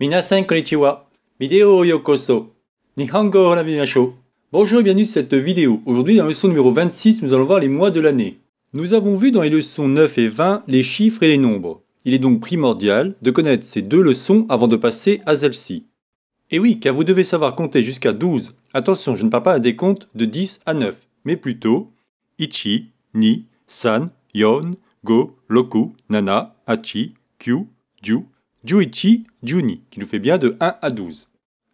Minasan konnichiwa. Vidéo yokoso. Nihongo onabimasho. Bonjour et bienvenue sur cette vidéo. Aujourd'hui, dans la leçon numéro 26, nous allons voir les mois de l'année. Nous avons vu dans les leçons 9 et 20 les chiffres et les nombres. Il est donc primordial de connaître ces deux leçons avant de passer à celle-ci. Et oui, car vous devez savoir compter jusqu'à 12. Attention, je ne parle pas à des comptes de 10 à 9, mais plutôt Ichi, Ni, San, Yon, Go, Loku, Nana, Hachi, Kyu, Ju, Juichi Juni, qui nous fait bien de 1 à 12.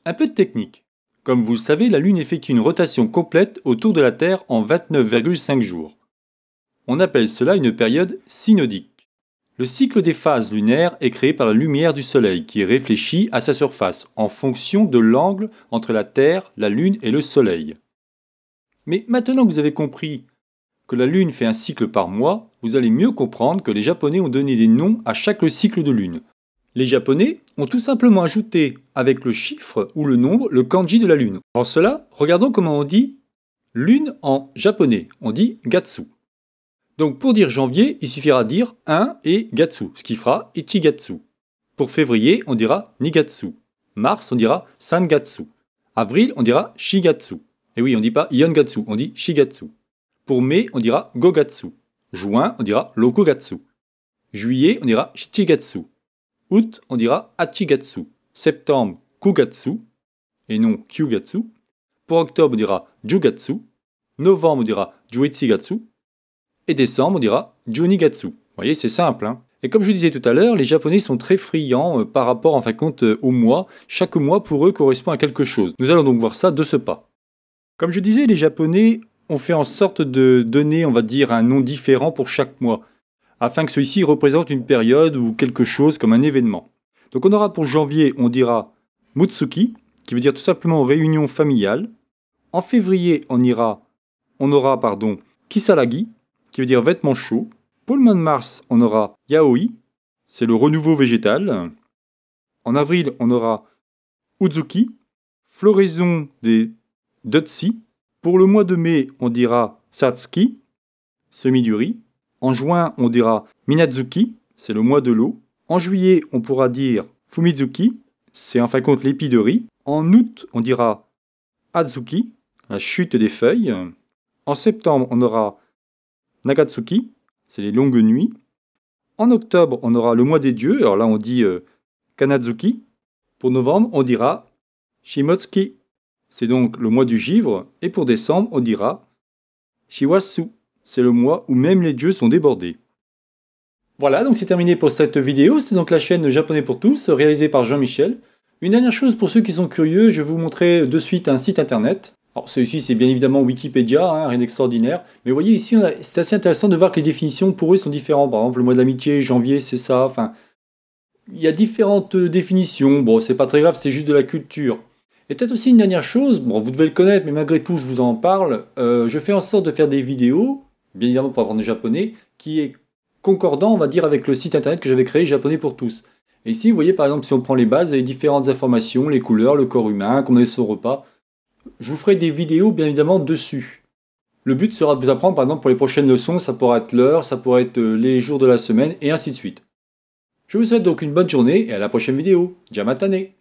Un peu de technique. Comme vous le savez, la Lune effectue une rotation complète autour de la Terre en 29,5 jours. On appelle cela une période synodique. Le cycle des phases lunaires est créé par la lumière du Soleil qui est à sa surface en fonction de l'angle entre la Terre, la Lune et le Soleil. Mais maintenant que vous avez compris que la Lune fait un cycle par mois, vous allez mieux comprendre que les Japonais ont donné des noms à chaque cycle de Lune, les Japonais ont tout simplement ajouté avec le chiffre ou le nombre le kanji de la lune. En cela, regardons comment on dit lune en japonais. On dit gatsu. Donc pour dire janvier, il suffira de dire 1 et gatsu, ce qui fera ichigatsu. Pour février, on dira nigatsu. Mars, on dira sangatsu. Avril, on dira shigatsu. Et eh oui, on ne dit pas yongatsu, on dit shigatsu. Pour mai, on dira gogatsu. Juin, on dira lokogatsu. Juillet, on dira shichigatsu. Août, on dira Achigatsu. Septembre, Kugatsu, et non Kyugatsu. Pour octobre, on dira Jugatsu. Novembre, on dira Juichigatsu. Et décembre, on dira Junigatsu. Vous voyez, c'est simple. Hein. et comme je disais tout à l'heure, les Japonais sont très friands euh, par rapport, en fin de compte, euh, au mois. Chaque mois, pour eux, correspond à quelque chose. Nous allons donc voir ça de ce pas. Comme je disais, les Japonais ont fait en sorte de donner, on va dire, un nom différent pour chaque mois afin que ceux ci représente une période ou quelque chose comme un événement. Donc on aura pour janvier, on dira Mutsuki, qui veut dire tout simplement réunion familiale. En février, on ira, on aura pardon, Kisaragi, qui veut dire vêtements chauds. Pour le mois de mars, on aura Yaoi, c'est le renouveau végétal. En avril, on aura Uzuki, floraison des Dotsi. Pour le mois de mai, on dira Satsuki, »,« du en juin, on dira Minazuki, c'est le mois de l'eau. En juillet, on pourra dire Fumizuki, c'est en fin de compte l'épi de riz. En août, on dira Azuki, la chute des feuilles. En septembre, on aura Nagatsuki, c'est les longues nuits. En octobre, on aura le mois des dieux, alors là on dit euh, Kanazuki. Pour novembre, on dira Shimotsuki, c'est donc le mois du givre. Et pour décembre, on dira Shiwasu c'est le mois où même les dieux sont débordés. Voilà, donc c'est terminé pour cette vidéo. C'est donc la chaîne Japonais pour tous, réalisée par Jean-Michel. Une dernière chose pour ceux qui sont curieux, je vais vous montrer de suite un site internet. Alors celui-ci c'est bien évidemment Wikipédia, hein, rien d'extraordinaire. Mais vous voyez ici, c'est assez intéressant de voir que les définitions pour eux sont différentes. Par exemple, le mois de l'amitié, janvier, c'est ça. Enfin, il y a différentes euh, définitions. Bon, c'est pas très grave, c'est juste de la culture. Et peut-être aussi une dernière chose, bon, vous devez le connaître, mais malgré tout, je vous en parle. Euh, je fais en sorte de faire des vidéos bien évidemment pour apprendre le japonais, qui est concordant, on va dire, avec le site internet que j'avais créé, Japonais pour tous. Et ici, vous voyez, par exemple, si on prend les bases, les différentes informations, les couleurs, le corps humain, comment est son repas, je vous ferai des vidéos, bien évidemment, dessus. Le but sera de vous apprendre, par exemple, pour les prochaines leçons, ça pourra être l'heure, ça pourra être euh, les jours de la semaine, et ainsi de suite. Je vous souhaite donc une bonne journée, et à la prochaine vidéo. Djamatane